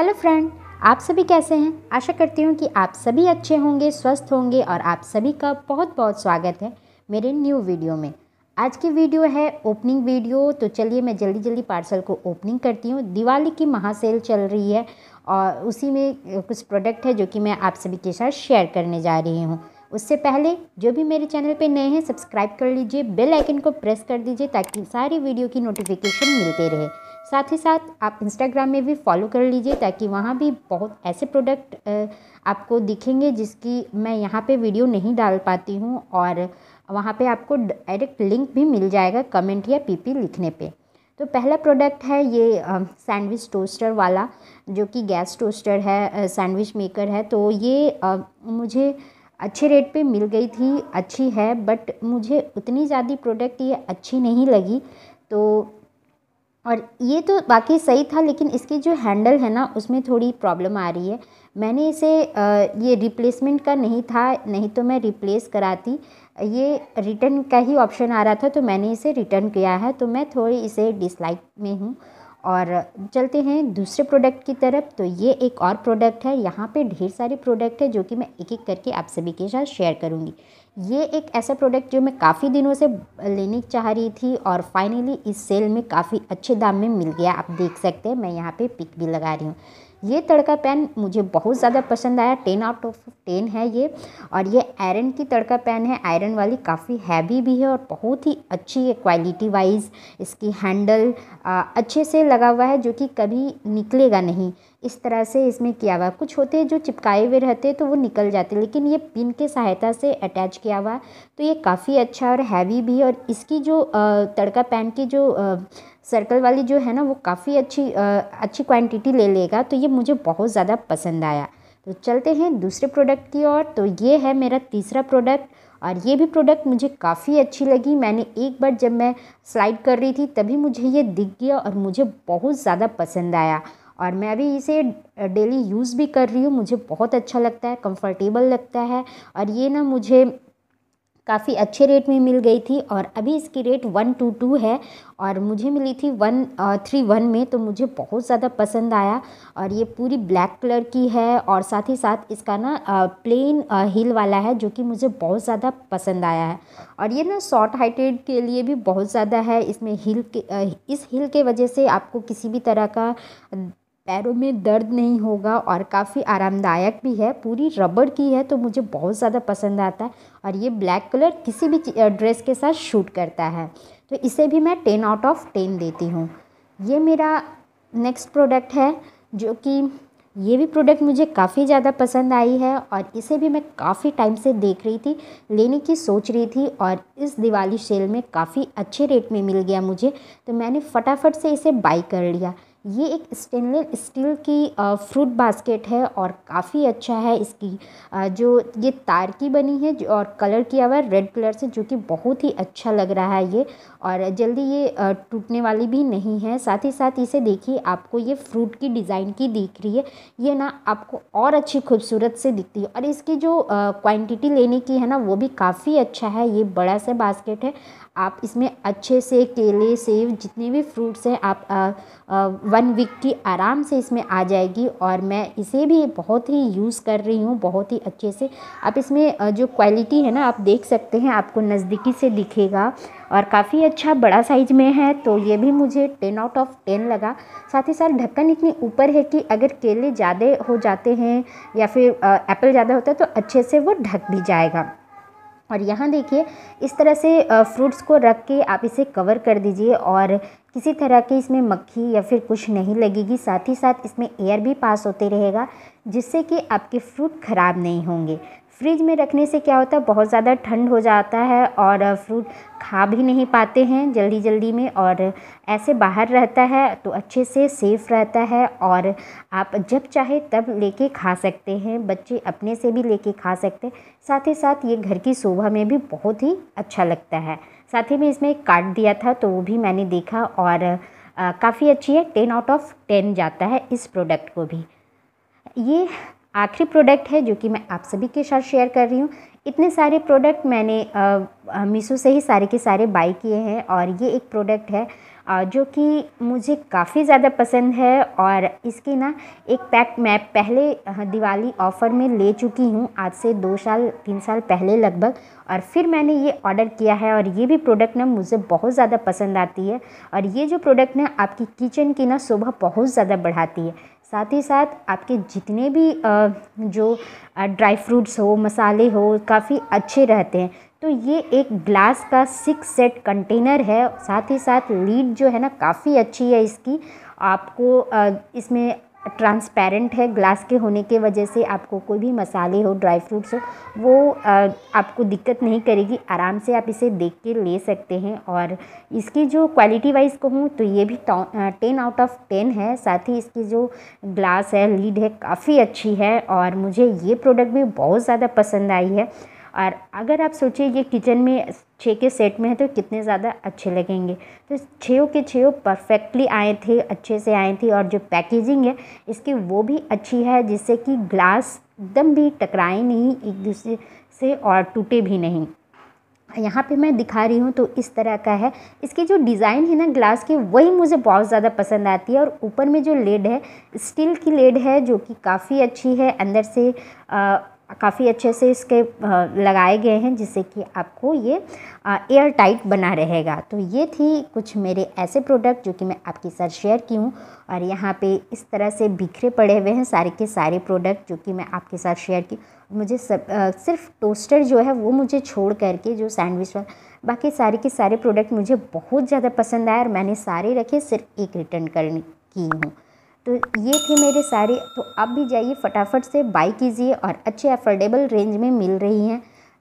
hello friend आप सभी कैसे हैं आशा करती हूँ कि आप सभी अच्छे होंगे स्वस्थ होंगे और आप सभी का बहुत बहुत स्वागत है मेरे न्यू वीडियो में आज की वीडियो है ओपनिंग वीडियो तो चलिए मैं जल्दी जल्दी पार्सल को ओपनिंग करती हूँ दिवाली की महासेल चल रही है और उसी में कुछ प्रोडक्ट है जो कि मैं आप सभी के साथ शेयर करने जा रही हूँ उससे पहले जो भी मेरे चैनल पे नए हैं सब्सक्राइब कर लीजिए बेल आइकन को प्रेस कर दीजिए ताकि सारी वीडियो की नोटिफिकेशन मिलते रहे साथ ही साथ आप इंस्टाग्राम में भी फॉलो कर लीजिए ताकि वहाँ भी बहुत ऐसे प्रोडक्ट आपको दिखेंगे जिसकी मैं यहाँ पे वीडियो नहीं डाल पाती हूँ और वहाँ पे आपको डायरेक्ट लिंक भी मिल जाएगा कमेंट या पीपी लिखने पे तो पहला प्रोडक्ट है ये सैंडविच टोस्टर वाला जो कि गैस टोस्टर है सैंडविच मेकर है तो ये आ, मुझे अच्छे रेट पे मिल गई थी अच्छी है बट मुझे उतनी ज़्यादा प्रोडक्ट ये अच्छी नहीं लगी तो और ये तो बाकी सही था लेकिन इसकी जो हैंडल है ना उसमें थोड़ी प्रॉब्लम आ रही है मैंने इसे ये रिप्लेसमेंट का नहीं था नहीं तो मैं रिप्लेस कराती ये रिटर्न का ही ऑप्शन आ रहा था तो मैंने इसे रिटर्न किया है तो मैं थोड़ी इसे डिसलाइक में हूँ और चलते हैं दूसरे प्रोडक्ट की तरफ तो ये एक और प्रोडक्ट है यहाँ पे ढेर सारे प्रोडक्ट है जो कि मैं एक एक करके आप सभी के साथ शेयर करूँगी ये एक ऐसा प्रोडक्ट जो मैं काफ़ी दिनों से लेने चाह रही थी और फाइनली इस सेल में काफ़ी अच्छे दाम में मिल गया आप देख सकते हैं मैं यहाँ पे पिक भी लगा रही हूँ ये तड़का पेन मुझे बहुत ज़्यादा पसंद आया टेन आउट ऑफ टेन है ये और ये आयरन की तड़का पेन है आयरन वाली काफ़ी हैवी भी है और बहुत ही अच्छी है क्वालिटी वाइज इसकी हैंडल आ, अच्छे से लगा हुआ है जो कि कभी निकलेगा नहीं इस तरह से इसमें किया हुआ कुछ होते हैं जो चिपकाए हुए रहते हैं तो वो निकल जाते हैं लेकिन ये पिन के सहायता से अटैच किया हुआ तो ये काफ़ी अच्छा और हैवी भी है और इसकी जो तड़का पैन की जो सर्कल वाली जो है ना वो काफ़ी अच्छी आ, अच्छी क्वांटिटी ले लेगा तो ये मुझे बहुत ज़्यादा पसंद आया तो चलते हैं दूसरे प्रोडक्ट की ओर तो ये है मेरा तीसरा प्रोडक्ट और ये भी प्रोडक्ट मुझे काफ़ी अच्छी लगी मैंने एक बार जब मैं स्लाइड कर रही थी तभी मुझे ये दिख गया और मुझे बहुत ज़्यादा पसंद आया और मैं अभी इसे डेली यूज़ भी कर रही हूँ मुझे बहुत अच्छा लगता है कंफर्टेबल लगता है और ये ना मुझे काफ़ी अच्छे रेट में मिल गई थी और अभी इसकी रेट वन टू टू है और मुझे मिली थी वन थ्री वन में तो मुझे बहुत ज़्यादा पसंद आया और ये पूरी ब्लैक कलर की है और साथ ही साथ इसका ना प्लेन हील वाला है जो कि मुझे बहुत ज़्यादा पसंद आया है और ये ना शॉर्ट हाइटेड के लिए भी बहुत ज़्यादा है इसमें हील के इस हील के वजह से आपको किसी भी तरह का पैरों में दर्द नहीं होगा और काफ़ी आरामदायक भी है पूरी रबड़ की है तो मुझे बहुत ज़्यादा पसंद आता है और ये ब्लैक कलर किसी भी ड्रेस के साथ शूट करता है तो इसे भी मैं टेन आउट ऑफ टेन देती हूँ ये मेरा नेक्स्ट प्रोडक्ट है जो कि ये भी प्रोडक्ट मुझे काफ़ी ज़्यादा पसंद आई है और इसे भी मैं काफ़ी टाइम से देख रही थी लेने की सोच रही थी और इस दिवाली सेल में काफ़ी अच्छे रेट में मिल गया मुझे तो मैंने फटाफट से इसे बाई कर लिया ये एक स्टेनलेस स्टील की फ्रूट बास्केट है और काफ़ी अच्छा है इसकी जो ये तार की बनी है और कलर किया हुआ है रेड कलर से जो कि बहुत ही अच्छा लग रहा है ये और जल्दी ये टूटने वाली भी नहीं है साथ ही साथ इसे देखिए आपको ये फ्रूट की डिज़ाइन की दिख रही है ये ना आपको और अच्छी खूबसूरत से दिखती है और इसकी जो क्वान्टिटी लेने की है ना वो भी काफ़ी अच्छा है ये बड़ा सा बास्केट है आप इसमें अच्छे से केले सेब जितने भी फ्रूट्स हैं आप वन वीक की आराम से इसमें आ जाएगी और मैं इसे भी बहुत ही यूज़ कर रही हूँ बहुत ही अच्छे से आप इसमें जो क्वालिटी है ना आप देख सकते हैं आपको नज़दीकी से दिखेगा और काफ़ी अच्छा बड़ा साइज में है तो ये भी मुझे टेन आउट ऑफ टेन लगा साथ ही साथ ढक्कन इतनी ऊपर है कि अगर केले ज़्यादा हो जाते हैं या फिर एप्पल ज़्यादा होता है तो अच्छे से वो ढक भी जाएगा और यहाँ देखिए इस तरह से फ्रूट्स को रख के आप इसे कवर कर दीजिए और किसी तरह के इसमें मक्खी या फिर कुछ नहीं लगेगी साथ ही साथ इसमें एयर भी पास होते रहेगा जिससे कि आपके फ्रूट ख़राब नहीं होंगे फ्रिज में रखने से क्या होता है बहुत ज़्यादा ठंड हो जाता है और फ्रूट खा भी नहीं पाते हैं जल्दी जल्दी में और ऐसे बाहर रहता है तो अच्छे से सेफ़ रहता है और आप जब चाहे तब लेके खा सकते हैं बच्चे अपने से भी लेके खा सकते हैं साथ ही साथ ये घर की शोभा में भी बहुत ही अच्छा लगता है साथ ही में इसमें काट दिया था तो वो भी मैंने देखा और काफ़ी अच्छी है टेन आउट ऑफ टेन जाता है इस प्रोडक्ट को भी ये आखिरी प्रोडक्ट है जो कि मैं आप सभी के साथ शेयर कर रही हूँ इतने सारे प्रोडक्ट मैंने मीशो से ही सारे के सारे बाई किए हैं और ये एक प्रोडक्ट है आ, जो कि मुझे काफ़ी ज़्यादा पसंद है और इसके ना एक पैक मैं पहले दिवाली ऑफ़र में ले चुकी हूँ आज से दो साल तीन साल पहले लगभग और फिर मैंने ये ऑर्डर किया है और ये भी प्रोडक्ट ना मुझे बहुत ज़्यादा पसंद आती है और ये जो प्रोडक्ट ना आपकी किचन की ना शोभा बहुत ज़्यादा बढ़ाती है साथ ही साथ आपके जितने भी जो ड्राई फ्रूट्स हो मसाले हो काफ़ी अच्छे रहते हैं तो ये एक ग्लास का सिक्स सेट कंटेनर है साथ ही साथ लीड जो है ना काफ़ी अच्छी है इसकी आपको इसमें ट्रांसपेरेंट है ग्लास के होने के वजह से आपको कोई भी मसाले हो ड्राई फ्रूट्स हो वो आपको दिक्कत नहीं करेगी आराम से आप इसे देख के ले सकते हैं और इसकी जो क्वालिटी वाइज कहूँ तो ये भी टेन आउट ऑफ टेन है साथ ही इसकी जो ग्लास है लीड है काफ़ी अच्छी है और मुझे ये प्रोडक्ट भी बहुत ज़्यादा पसंद आई है और अगर आप सोचिए ये किचन में छः के सेट में है तो कितने ज़्यादा अच्छे लगेंगे तो छो के छो परफेक्टली आए थे अच्छे से आए थे और जो पैकेजिंग है इसकी वो भी अच्छी है जिससे कि ग्लास एकदम भी टकराए नहीं एक दूसरे से और टूटे भी नहीं यहाँ पे मैं दिखा रही हूँ तो इस तरह का है इसकी जो डिज़ाइन है ना ग्लास के वही मुझे बहुत ज़्यादा पसंद आती है और ऊपर में जो लेड है स्टील की लेड है जो कि काफ़ी अच्छी है अंदर से आ, काफ़ी अच्छे से इसके लगाए गए हैं जिससे कि आपको ये एयर टाइट बना रहेगा तो ये थी कुछ मेरे ऐसे प्रोडक्ट जो कि मैं आपके साथ शेयर की हूँ और यहाँ पे इस तरह से बिखरे पड़े हुए हैं सारे के सारे प्रोडक्ट जो कि मैं आपके साथ शेयर की मुझे सब आ, सिर्फ टोस्टर जो है वो मुझे छोड़ करके जो सैंडविच बाकी सारे के सारे प्रोडक्ट मुझे बहुत ज़्यादा पसंद आए और मैंने सारे रखे सिर्फ एक रिटर्न करने की हूँ तो ये थे मेरे सारे तो आप भी जाइए फटाफट से बाई कीजिए और अच्छे अफोर्डेबल रेंज में मिल रही हैं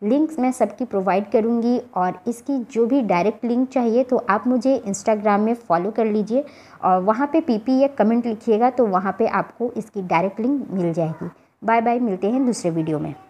लिंक्स मैं सबकी प्रोवाइड करूँगी और इसकी जो भी डायरेक्ट लिंक चाहिए तो आप मुझे इंस्टाग्राम में फॉलो कर लीजिए और वहाँ पे पीपी या कमेंट लिखिएगा तो वहाँ पे आपको इसकी डायरेक्ट लिंक मिल जाएगी बाय बाय मिलते हैं दूसरे वीडियो में